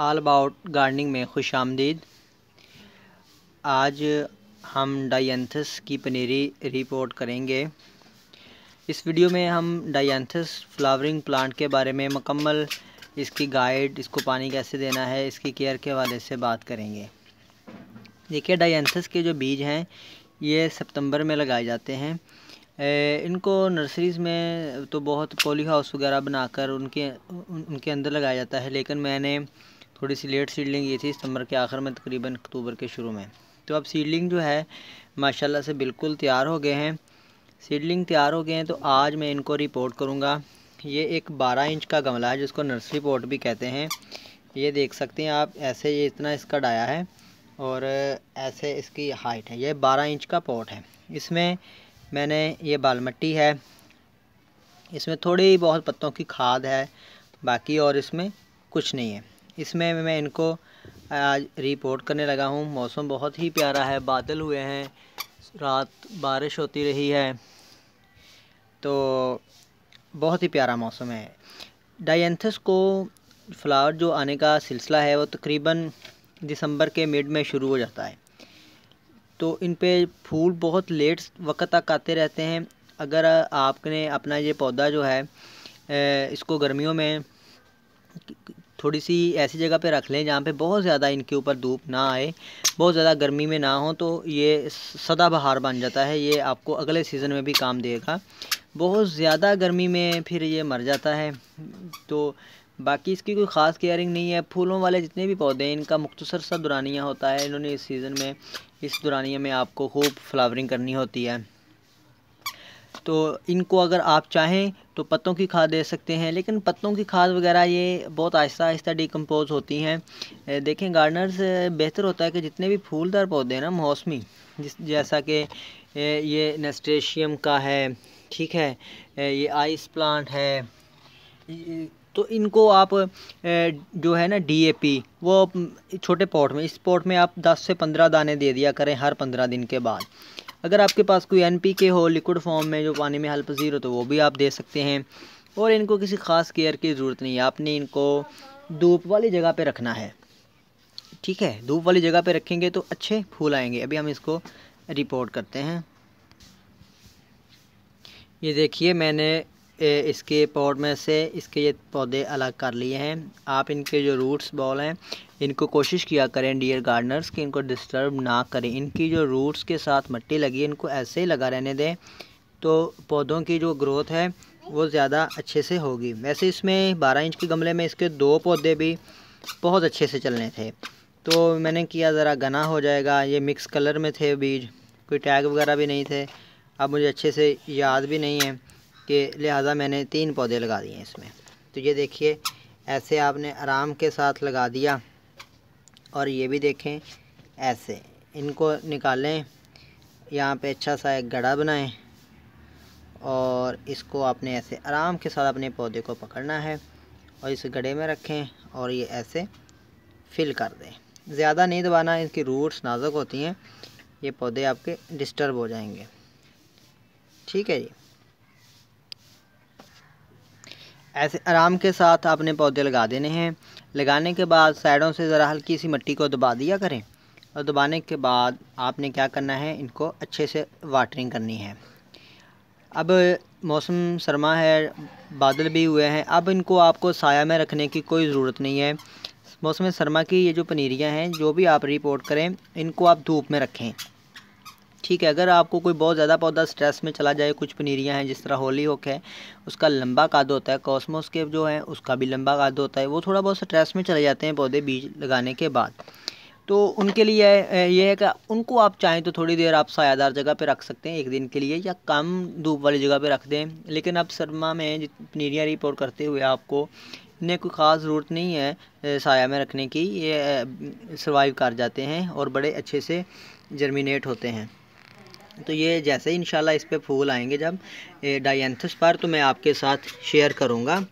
all about gardening में खुश आमदीद आज हम डाइंथस की पनीरी रिपोर्ट करेंगे इस वीडियो में हम डाइंथस फ्लावरिंग प्लांट के बारे में मकम्मल इसकी गाइड इसको पानी कैसे देना है इसकी केयर के हवाले से बात करेंगे देखिए डाइंथस के जो बीज हैं ये सितंबर में लगाए जाते हैं इनको नर्सरीज़ में तो बहुत पोली हाउस वगैरह बनाकर उनके उनके अंदर लगाया जाता है लेकिन मैंने थोड़ी सी लेट सीडलिंग ये थी सितंबर के आखिर में तकरीबन अक्टूबर के शुरू में तो अब सीडलिंग जो है माशाल्लाह से बिल्कुल तैयार हो गए हैं सीडलिंग तैयार हो गए हैं तो आज मैं इनको रिपोर्ट करूँगा ये एक बारह इंच का गमला है जिसको नर्सरी पोर्ट भी कहते हैं ये देख सकते हैं आप ऐसे ये इतना इसका डाया है और ऐसे इसकी हाइट है ये बारह इंच का पोर्ट है इसमें मैंने ये बाल मट्टी है इसमें थोड़ी बहुत पत्तों की खाद है बाकी और इसमें कुछ नहीं है इसमें मैं इनको आज रिपोर्ट करने लगा हूँ मौसम बहुत ही प्यारा है बादल हुए हैं रात बारिश होती रही है तो बहुत ही प्यारा मौसम है डाइंथस को फ्लावर जो आने का सिलसिला है वो तकरीबन दिसंबर के मिड में शुरू हो जाता है तो इन पे फूल बहुत लेट वक्त तक आते रहते हैं अगर आपने अपना ये पौधा जो है इसको गर्मियों में थोड़ी सी ऐसी जगह पे रख लें जहाँ पे बहुत ज़्यादा इनके ऊपर धूप ना आए बहुत ज़्यादा गर्मी में ना हो तो ये सदाबहार बन जाता है ये आपको अगले सीज़न में भी काम देगा बहुत ज़्यादा गर्मी में फिर ये मर जाता है तो बाकी इसकी कोई ख़ास केयरिंग नहीं है फूलों वाले जितने भी पौधे हैं इनका मुख्तसर सा दुरानिया होता है इन्होंने इस सीज़न में इस दुरानिया में आपको खूब फ्लावरिंग करनी होती है तो इनको अगर आप चाहें तो पत्तों की खाद दे सकते हैं लेकिन पत्तों की खाद वगैरह ये बहुत आहिस्ता आहिस्ता डिकम्पोज होती हैं देखें गार्डनर्स बेहतर होता है कि जितने भी फूलदार पौधे हैं ना मौसमी जिस जैसा कि ये नेस्टेशियम का है ठीक है ये आइस प्लांट है तो इनको आप जो है ना डीएपी वो छोटे पॉट में इस पॉट में आप 10 से 15 दाने दे दिया करें हर 15 दिन के बाद अगर आपके पास कोई एनपीके हो लिक्विड फॉर्म में जो पानी में हल पसीर हो तो वो भी आप दे सकते हैं और इनको किसी ख़ास केयर की ज़रूरत नहीं है आपने इनको धूप वाली जगह पर रखना है ठीक है धूप वाली जगह पर रखेंगे तो अच्छे फूल आएँगे अभी हम इसको रिपोर्ट करते हैं ये देखिए मैंने इसके पॉट में से इसके ये पौधे अलग कर लिए हैं आप इनके जो रूट्स बॉल हैं इनको कोशिश किया करें डियर गार्डनर्स कि इनको डिस्टर्ब ना करें इनकी जो रूट्स के साथ मट्टी लगी इनको ऐसे ही लगा रहने दें तो पौधों की जो ग्रोथ है वो ज़्यादा अच्छे से होगी वैसे इसमें बारह इंच के गमले में इसके दो पौधे भी बहुत अच्छे से चलने थे तो मैंने किया ज़रा घना हो जाएगा ये मिक्स कलर में थे बीज कोई टैग वगैरह भी नहीं थे अब मुझे अच्छे से याद भी नहीं है के लिहाजा मैंने तीन पौधे लगा दिए इसमें तो ये देखिए ऐसे आपने आराम के साथ लगा दिया और ये भी देखें ऐसे इनको निकालें यहाँ पे अच्छा सा एक गड़ा बनाएं और इसको आपने ऐसे आराम के साथ अपने पौधे को पकड़ना है और इस गड़े में रखें और ये ऐसे फिल कर दें ज़्यादा नहीं दबाना इनकी रूट्स नाजुक होती हैं ये पौधे आपके डिस्टर्ब हो जाएंगे ठीक है जी ऐसे आराम के साथ आपने पौधे लगा देने हैं लगाने के बाद साइडों से ज़रा हल्की सी मिट्टी को दबा दिया करें और दबाने के बाद आपने क्या करना है इनको अच्छे से वाटरिंग करनी है अब मौसम सरमा है बादल भी हुए हैं अब इनको आपको साया में रखने की कोई ज़रूरत नहीं है मौसम सरमा की ये जो पनीरियाँ हैं जो भी आप रिपोर्ट करें इनको आप धूप में रखें ठीक है अगर आपको कोई बहुत ज़्यादा पौधा स्ट्रेस में चला जाए कुछ पनीरियाँ हैं जिस तरह होली होक है उसका लंबा काद होता है कॉस्मोस के जो है उसका भी लंबा काद होता है वो थोड़ा बहुत स्ट्रेस में चले जाते हैं पौधे बीज लगाने के बाद तो उनके लिए यह है कि उनको आप चाहें तो थोड़ी देर आप सायादार जगह पर रख सकते हैं एक दिन के लिए या कम धूप वाली जगह पर रख दें लेकिन अब सरमा में पनीरियाँ रिपोर्ट करते हुए आपको इन्हें कोई ख़ास ज़रूरत नहीं है साया में रखने की ये सर्वाइव कर जाते हैं और बड़े अच्छे से जर्मिनेट होते हैं तो ये जैसे ही इंशाल्लाह इस पर फूल आएंगे जब डायंथस पर तो मैं आपके साथ शेयर करूँगा